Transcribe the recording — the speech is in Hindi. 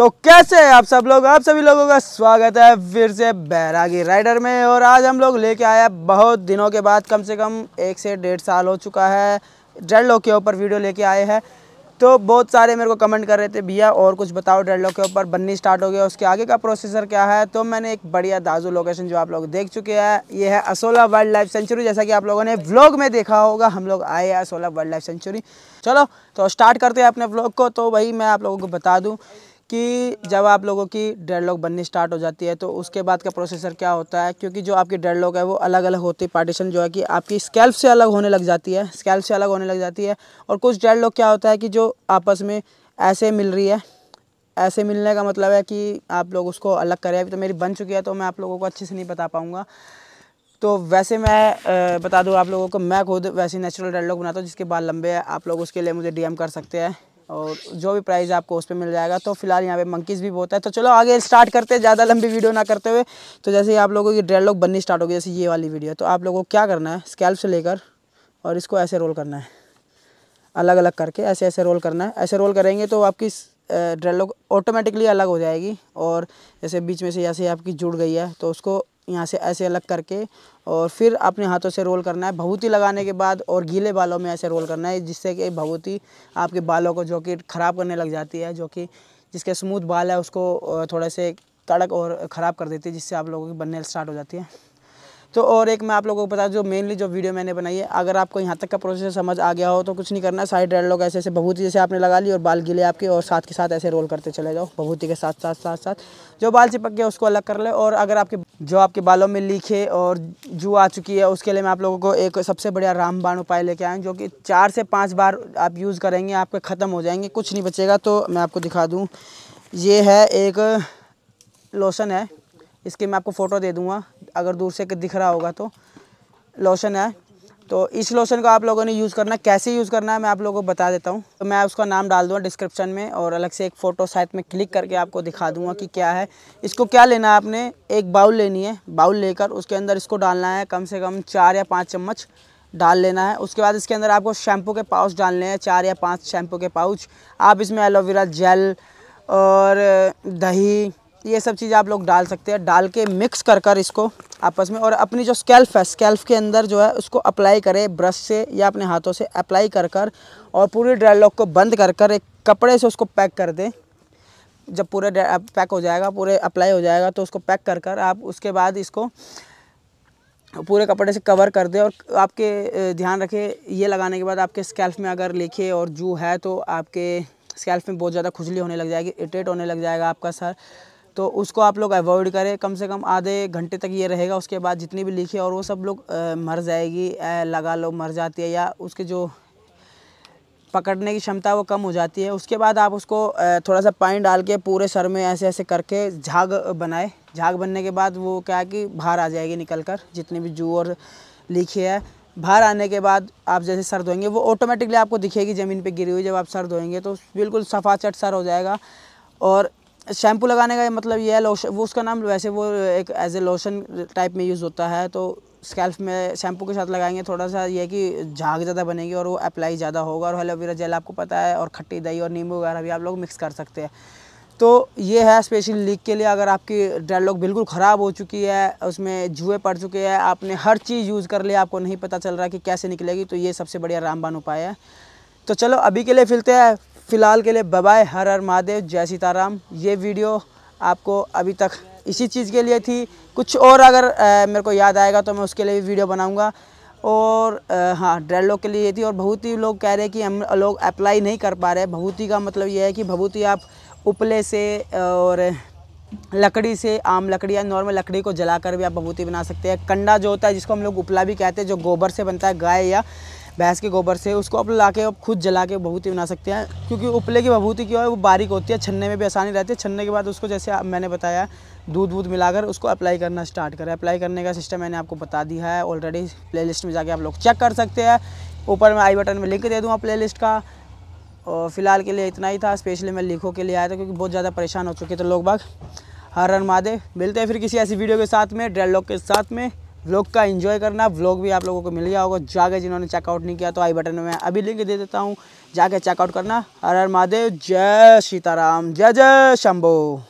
तो कैसे हैं आप सब लोग आप सभी लोगों का स्वागत है फिर से बैरागी राइडर में और आज हम लोग लेके आए बहुत दिनों के बाद कम से कम एक से डेढ़ साल हो चुका है डेढ़ के ऊपर वीडियो लेके आए हैं तो बहुत सारे मेरे को कमेंट कर रहे थे भैया और कुछ बताओ डेढ़ के ऊपर बननी स्टार्ट हो गया उसके आगे का प्रोसेसर क्या है तो मैंने एक बढ़िया दाजू लोकेशन जो आप लोग देख चुके हैं ये है असोला वाइल्ड लाइफ सेंचुरी जैसा कि आप लोगों ने व्लॉग में देखा होगा हम लोग आए हैं असोला वाइल्ड लाइफ सेंचुरी चलो तो स्टार्ट करते हैं अपने व्लॉग को तो वही मैं आप लोगों को बता दूँ कि जब आप लोगों की डेडलॉक बननी स्टार्ट हो जाती है तो उसके बाद का प्रोसेसर क्या होता है क्योंकि जो आपकी डेडलॉक है वो अलग अलग होती है पार्टीशन जो है कि आपकी स्केल्फ से अलग होने लग जाती है स्केल्फ से अलग होने लग जाती है और कुछ डेडलॉक क्या होता है कि जो आपस में ऐसे मिल रही है ऐसे मिलने का मतलब है कि आप लोग उसको अलग करें अभी तो मेरी बन चुकी है तो मैं आप लोगों को अच्छे से नहीं बता पाऊँगा तो वैसे मैं बता दूँ आप लोगों को मैं खुद वैसे नेचुरल डेडलॉक बनाता हूँ जिसके बाल लंबे हैं आप लोग उसके लिए मुझे डीएम कर सकते हैं और जो भी प्राइस आपको उस पर मिल जाएगा तो फिलहाल यहाँ पे मंकीज़ भी बहुत है तो चलो आगे स्टार्ट करते हैं ज़्यादा लंबी वीडियो ना करते हुए तो जैसे आप लोगों की ड्रेड लोग बननी स्टार्ट होगी जैसे ये वाली वीडियो तो आप लोगों को क्या करना है स्कैल्प से लेकर और इसको ऐसे रोल करना है अलग अलग करके ऐसे ऐसे रोल करना है ऐसे रोल करेंगे तो आपकी ड्रेल लोग ऑटोमेटिकली अलग हो जाएगी और जैसे बीच में से ऐसे आपकी जुड़ गई है तो उसको यहाँ से ऐसे अलग करके और फिर अपने हाथों से रोल करना है भभूति लगाने के बाद और गीले बालों में ऐसे रोल करना है जिससे कि भभूति आपके बालों को जो कि ख़राब करने लग जाती है जो कि जिसके स्मूथ बाल है उसको थोड़े से कड़क और ख़राब कर देती है जिससे आप लोगों की बनने स्टार्ट हो जाती है तो और एक मैं आप लोगों को बता जो मेनली जो वीडियो मैंने बनाई है अगर आपको यहाँ तक का प्रोसेस समझ आ गया हो तो कुछ नहीं करना साइड रेड लोग ऐसे ऐसे बहुत ही जैसे आपने लगा ली और बाल गिले आपके और साथ के साथ ऐसे रोल करते चले जाओ बहुत के साथ साथ साथ साथ जो बाल चिपक गया उसको अलग कर ले और अगर आपके जो आपके बालों में लीक है और जू आ चुकी है उसके लिए मैं आप लोगों को एक सबसे बढ़िया रामबाण उपाय लेके आएँ जो कि चार से पाँच बार आप यूज़ करेंगे आपके ख़त्म हो जाएंगे कुछ नहीं बचेगा तो मैं आपको दिखा दूँ ये है एक लोशन है इसके मैं आपको फ़ोटो दे दूँगा अगर दूर से दिख रहा होगा तो लोशन है तो इस लोशन को आप लोगों ने यूज़ करना कैसे यूज़ करना है मैं आप लोगों को बता देता हूँ तो मैं उसका नाम डाल दूँगा डिस्क्रिप्शन में और अलग से एक फ़ोटो साइट में क्लिक करके आपको दिखा दूँगा कि क्या है इसको क्या लेना है आपने एक बाउल लेनी है बाउल लेकर उसके अंदर इसको डालना है कम से कम चार या पाँच चम्मच डाल लेना है उसके बाद इसके अंदर आपको शैम्पू के पाउच डालने हैं चार या पाँच शैम्पू के पाउच आप इसमें एलोवेरा जेल और दही ये सब चीज़ आप लोग डाल सकते हैं डाल के मिक्स कर कर इसको आपस में और अपनी जो स्केल्फ़ है स्केल्फ के अंदर जो है उसको अप्लाई करें ब्रश से या अपने हाथों से अप्लाई कर कर और पूरे ड्राइलॉक को बंद कर कर एक कपड़े से उसको पैक कर दें जब पूरे पैक हो जाएगा पूरे अप्लाई हो जाएगा तो उसको पैक कर कर आप उसके बाद इसको पूरे कपड़े से कवर कर दें और आपके ध्यान रखें ये लगाने के बाद आपके स्केल्फ में अगर लिखे और जू है तो आपके स्केल्फ में बहुत ज़्यादा खुजली होने लग जाएगी इरीटेट होने लग जाएगा आपका सर तो उसको आप लोग अवॉइड करें कम से कम आधे घंटे तक ये रहेगा उसके बाद जितनी भी लिखी और वो सब लोग मर जाएगी लगा लो मर जाती है या उसके जो पकड़ने की क्षमता वो कम हो जाती है उसके बाद आप उसको थोड़ा सा पानी डाल के पूरे सर में ऐसे ऐसे करके झाग बनाए झाग बनने के बाद वो क्या है कि बाहर आ जाएगी निकल कर जितनी भी जू और लिखी है बाहर आने के बाद आप जैसे सर धोएंगे वो ऑटोमेटिकली आपको दिखेगी ज़मीन पे गिरी हुई जब आप सर धोएंगे तो बिल्कुल सफा चट सर हो जाएगा और शैम्पू लगाने का मतलब ये है लोशन वो उसका नाम वैसे वो एक एज ए लोशन टाइप में यूज़ होता है तो स्कैल्फ में शैम्पू के साथ लगाएंगे थोड़ा सा ये कि झाग ज़्यादा बनेगी और वो अप्लाई ज़्यादा होगा और एलोवेरा जेल आपको पता है और खट्टी दही और नींबू वगैरह भी आप लोग मिक्स कर सकते हैं तो ये है स्पेशल लीक के लिए अगर आपकी डेडलॉक बिल्कुल ख़राब हो चुकी है उसमें जुए पड़ चुके हैं आपने हर चीज़ यूज़ कर लिया आपको नहीं पता चल रहा कि कैसे निकलेगी तो ये सबसे बढ़िया रामबान उपाय है तो चलो अभी के लिए फिलते हैं फ़िलहाल के लिए बबाए हर हर महादेव जय सीताराम ये वीडियो आपको अभी तक इसी चीज़ के लिए थी कुछ और अगर आ, मेरे को याद आएगा तो मैं उसके लिए भी वीडियो बनाऊँगा और हाँ ड्रेड लोग के लिए ये थी और बहुत ही लोग कह रहे हैं कि हम लोग अप्लाई नहीं कर पा रहे बहुत ही का मतलब ये है कि बहुत ही आप उपले से और लकड़ी से आम लकड़ी या नॉर्मल लकड़ी को जलाकर भी आप भभूति बना सकते हैं कंडा जो होता है जिसको हम लोग उपला भी कहते हैं जो गोबर से बनता है गाय या भैंस के गोबर से उसको आप ला के आप खुद जला के बभूति बना सकते हैं क्योंकि उपले की बभूति क्यों है वो बारीक होती है छन्ने में भी आसानी रहती है छन्ने के बाद उसको जैसे मैंने बताया दूध वूध मिलाकर उसको अप्लाई करना स्टार्ट करें अप्लाई करने का सिस्टम मैंने आपको बता दिया है ऑलरेडी प्ले में जाके आप लोग चेक कर सकते हैं ऊपर मैं आई बटन में लिंक दे दूँगा प्लेलिस्ट का और फिलहाल के लिए इतना ही था स्पेशली मैं लिखो के लिए आया था क्योंकि बहुत ज़्यादा परेशान हो चुके थे लोग बाग हर रन मादे मिलते हैं फिर किसी ऐसी वीडियो के साथ में ड्रेल के साथ में व्लॉग का इन्जॉय करना व्लॉग भी आप लोगों को मिल गया होगा जाके जिन्होंने चेकआउट नहीं किया तो आई बटन में अभी लिंक दे देता हूँ जाके चेकआउट करना हर हर महादेव जय सीताराम जय जय शंभू